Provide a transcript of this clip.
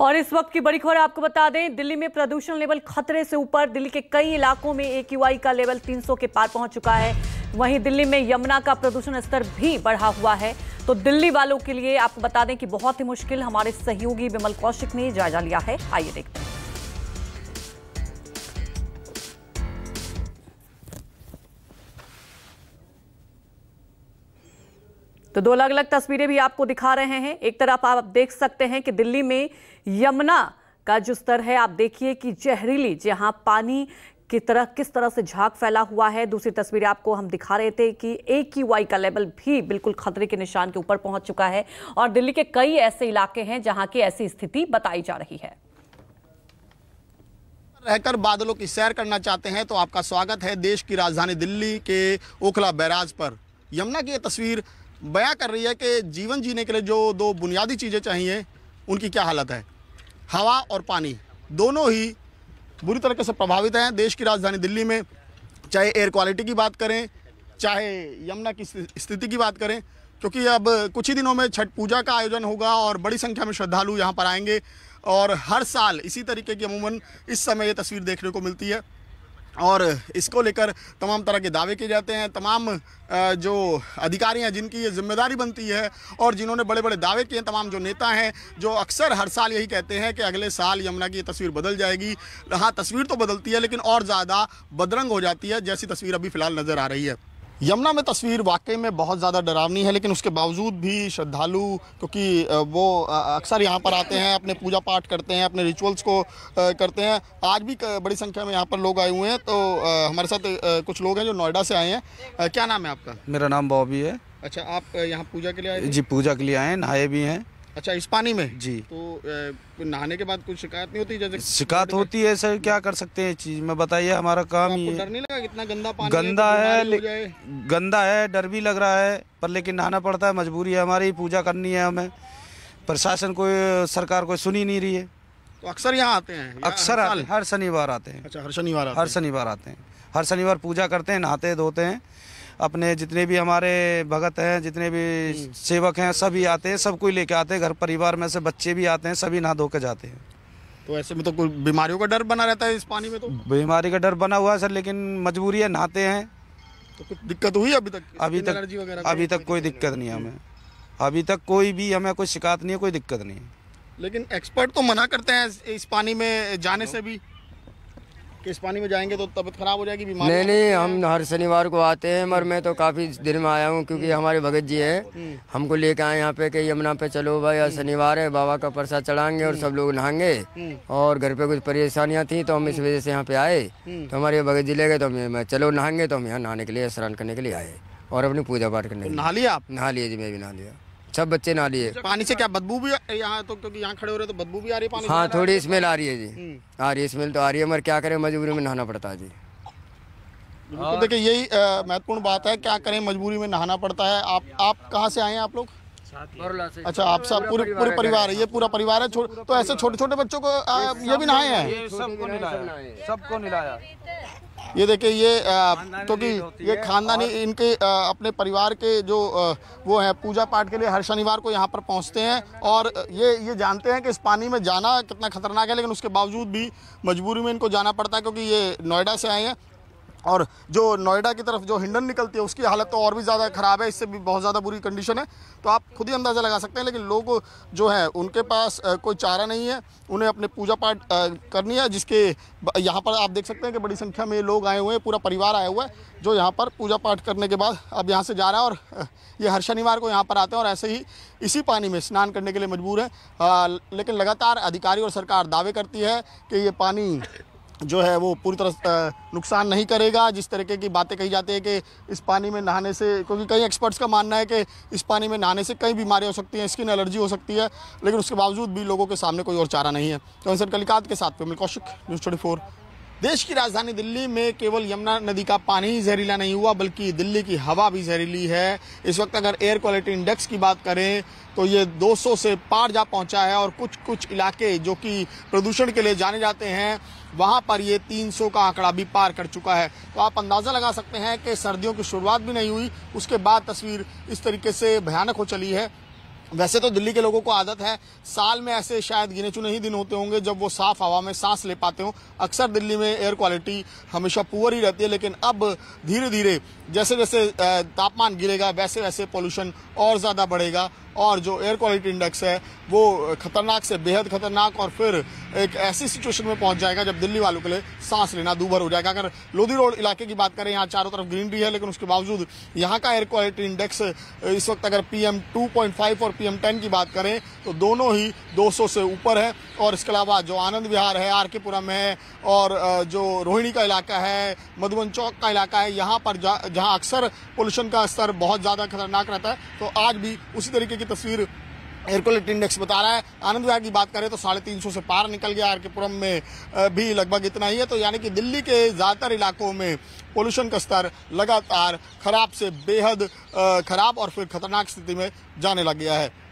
और इस वक्त की बड़ी खबर आपको बता दें दिल्ली में प्रदूषण लेवल खतरे से ऊपर दिल्ली के कई इलाकों में ए का लेवल 300 के पार पहुंच चुका है वहीं दिल्ली में यमुना का प्रदूषण स्तर भी बढ़ा हुआ है तो दिल्ली वालों के लिए आपको बता दें कि बहुत ही मुश्किल हमारे सहयोगी विमल कौशिक ने जायजा लिया है आइए देखते हैं तो दो अलग अलग तस्वीरें भी आपको दिखा रहे हैं एक तरफ आप देख सकते हैं कि दिल्ली में यमुना का जो स्तर है आप देखिए कि जहरीली जहां पानी की तरह किस तरह से झाग फैला हुआ है दूसरी तस्वीरें आपको हम दिखा रहे थे कि ए की वाई का लेवल भी बिल्कुल खतरे के निशान के ऊपर पहुंच चुका है और दिल्ली के कई ऐसे इलाके हैं जहां की ऐसी स्थिति बताई जा रही है रहकर बादलों की सैर करना चाहते हैं तो आपका स्वागत है देश की राजधानी दिल्ली के ओखला बैराज पर यमुना की यह तस्वीर बयां कर रही है कि जीवन जीने के लिए जो दो बुनियादी चीज़ें चाहिए उनकी क्या हालत है हवा और पानी दोनों ही बुरी तरीके से प्रभावित हैं देश की राजधानी दिल्ली में चाहे एयर क्वालिटी की बात करें चाहे यमुना की स्थिति की बात करें क्योंकि अब कुछ ही दिनों में छठ पूजा का आयोजन होगा और बड़ी संख्या में श्रद्धालु यहाँ पर आएंगे और हर साल इसी तरीके की अमूमन इस समय ये तस्वीर देखने को मिलती है और इसको लेकर तमाम तरह के दावे किए जाते हैं तमाम जो अधिकारी हैं जिनकी ये जिम्मेदारी बनती है और जिन्होंने बड़े बड़े दावे किए हैं तमाम जो नेता हैं जो अक्सर हर साल यही कहते हैं कि अगले साल यमुना की तस्वीर बदल जाएगी हाँ तस्वीर तो बदलती है लेकिन और ज़्यादा बदरंग हो जाती है जैसी तस्वीर अभी फ़िलहाल नज़र आ रही है यमुना में तस्वीर वाकई में बहुत ज़्यादा डरावनी है लेकिन उसके बावजूद भी श्रद्धालु क्योंकि वो अक्सर यहाँ पर आते हैं अपने पूजा पाठ करते हैं अपने रिचुअल्स को करते हैं आज भी बड़ी संख्या में यहाँ पर लोग आए हुए हैं तो हमारे साथ कुछ लोग हैं जो नोएडा से आए हैं क्या नाम है आपका मेरा नाम बॉबी है अच्छा आप यहाँ पूजा के लिए आए जी पूजा के लिए आए हैं नहाए भी हैं अच्छा इस पानी में जी तो नहाने के बाद कुछ शिकायत नहीं होती जैसे शिकायत होती है सर क्या कर सकते हैं चीज में बताइए हमारा तो काम तो ही डर नहीं लगा कितना गंदा पानी गंदा है, है ले, गंदा है डर भी लग रहा है पर लेकिन नहाना पड़ता है मजबूरी है हमारी पूजा करनी है हमें प्रशासन को सरकार को सुनी नहीं रही है तो अक्सर यहाँ आते हैं अक्सर हर शनिवार आते हैं अच्छा हर शनिवार हर शनिवार आते हैं हर शनिवार पूजा करते हैं नहाते धोते हैं अपने जितने भी हमारे भगत हैं जितने भी हम्म। सेवक हैं सभी आते हैं सब कोई लेके आते हैं घर परिवार में से बच्चे भी आते हैं सभी नहा धो के जाते हैं तो ऐसे में तो कोई बीमारियों का डर बना रहता है इस पानी में तो बीमारी का डर बना हुआ है सर लेकिन मजबूरी है नहाते हैं तो कुछ दिक्कत हुई अभी तक अभी तक अभी तक कोई दिक्कत नहीं हमें अभी तक कोई भी हमें कोई शिकायत नहीं है कोई दिक्कत नहीं है लेकिन एक्सपर्ट तो मना करते हैं इस पानी में जाने से भी कि इस पानी में जाएंगे तो तबियत खराब हो जाएगी बीमारी नहीं नहीं हम हर शनिवार को आते हैं मगर मैं तो काफ़ी दिन में आया हूँ क्योंकि हम्म। हमारे भगत जी हैं हम्म। हमको लेके आए यहाँ पे कि यमुना पे चलो भाई आज हम्म। शनिवार है बाबा का प्रसाद चढ़ाएंगे और सब लोग नहाएंगे और घर पे कुछ परेशानियाँ थी तो हम इस वजह से यहाँ पे आए तो हमारे भगत जी ले गए तो हम चलो नहाएंगे तो हम यहाँ नहाने के लिए स्नान करने के लिए आए और अपनी पूजा पाठ करने तो नहा लिया आप नहा लिया जी मैं भी नहा लिया सब बच्चे ना लिए पानी से क्या बदबू भी यहाँ तो क्योंकि यहाँ खड़े हो रहे तो बदबू भी आ रही है पानी हाँ थोड़ी स्मेल आ रही है जी हम्म। आ रही है स्मेल तो आ रही है मगर क्या करें मजबूरी में नहाना पड़ता है जी तो देखिए यही महत्वपूर्ण बात है क्या करें मजबूरी में नहाना पड़ता है आप आप कहाँ से आए हैं आप लोग अच्छा आप सब पूरे पूरे परिवार है ये पूरा परिवार है तो ऐसे छोटे छोटे बच्चों को ये भी नहाए हैं सबको नहाया सबको नहाया ये देखिए ये क्योंकि ये खानदानी इनके अपने परिवार के जो वो है पूजा पाठ के लिए हर शनिवार को यहाँ पर पहुँचते हैं और ये ये जानते हैं कि इस पानी में जाना कितना खतरनाक है लेकिन उसके बावजूद भी मजबूरी में इनको जाना पड़ता है क्योंकि ये नोएडा से आए हैं और जो नोएडा की तरफ जो हिंडन निकलती है उसकी हालत तो और भी ज़्यादा ख़राब है इससे भी बहुत ज़्यादा बुरी कंडीशन है तो आप खुद ही अंदाज़ा लगा सकते हैं लेकिन लोग जो है उनके पास कोई चारा नहीं है उन्हें अपने पूजा पाठ करनी है जिसके यहाँ पर आप देख सकते हैं कि बड़ी संख्या में लोग आए हुए हैं पूरा परिवार आया हुआ है जो यहाँ पर पूजा पाठ करने के बाद अब यहाँ से जा रहा है और ये हर शनिवार को यहाँ पर आते हैं और ऐसे ही इसी पानी में स्नान करने के लिए मजबूर है लेकिन लगातार अधिकारी और सरकार दावे करती है कि ये पानी जो है वो पूरी तरह नुकसान नहीं करेगा जिस तरीके की बातें कही जाती है कि इस पानी में नहाने से क्योंकि कई एक्सपर्ट्स का मानना है कि इस पानी में नहाने से कई बीमारियाँ हो सकती हैं स्किन एलर्जी हो सकती है लेकिन उसके बावजूद भी लोगों के सामने कोई और चारा नहीं है तो सर कलिकात के साथ पे मिल कौशिक न्यूज़ ट्वेंटी देश की राजधानी दिल्ली में केवल यमुना नदी का पानी ही जहरीला नहीं हुआ बल्कि दिल्ली की हवा भी जहरीली है इस वक्त अगर एयर क्वालिटी इंडेक्स की बात करें तो ये 200 से पार जा पहुंचा है और कुछ कुछ इलाके जो कि प्रदूषण के लिए जाने जाते हैं वहां पर ये 300 का आंकड़ा भी पार कर चुका है तो आप अंदाज़ा लगा सकते हैं कि सर्दियों की शुरुआत भी नहीं हुई उसके बाद तस्वीर इस तरीके से भयानक हो चली है वैसे तो दिल्ली के लोगों को आदत है साल में ऐसे शायद गिने चुने ही दिन होते होंगे जब वो साफ हवा में सांस ले पाते हो अक्सर दिल्ली में एयर क्वालिटी हमेशा पुअर ही रहती है लेकिन अब धीरे धीरे जैसे जैसे तापमान गिरेगा वैसे वैसे पोल्यूशन और ज़्यादा बढ़ेगा और जो एयर क्वालिटी इंडेक्स है वो खतरनाक से बेहद खतरनाक और फिर एक ऐसी सिचुएशन में पहुंच जाएगा जब दिल्ली वालों के लिए सांस लेना दूभर हो जाएगा अगर लोधी रोड इलाके की बात करें यहाँ चारों तरफ ग्रीनरी है लेकिन उसके बावजूद यहाँ का एयर क्वालिटी इंडेक्स इस वक्त अगर पी एम और पी एम की बात करें तो दोनों ही दो से ऊपर है और इसके अलावा जो आनंद विहार है आर के पुरम है और जो रोहिणी का इलाका है मधुबन चौक का इलाका है यहाँ पर जहाँ अक्सर पोल्यूशन का स्तर बहुत ज़्यादा खतरनाक रहता है तो आज भी उसी तरीके की की तस्वीर क्वालिटी इंडेक्स बता रहा है आनंद विहार की बात करें तो साढ़े तीन सौ से पार निकल गया आर के पुरम में भी लगभग इतना ही है तो यानी कि दिल्ली के ज़्यादातर इलाकों में पोल्यूशन का स्तर लगातार खराब से बेहद खराब और फिर खतरनाक स्थिति में जाने लग गया है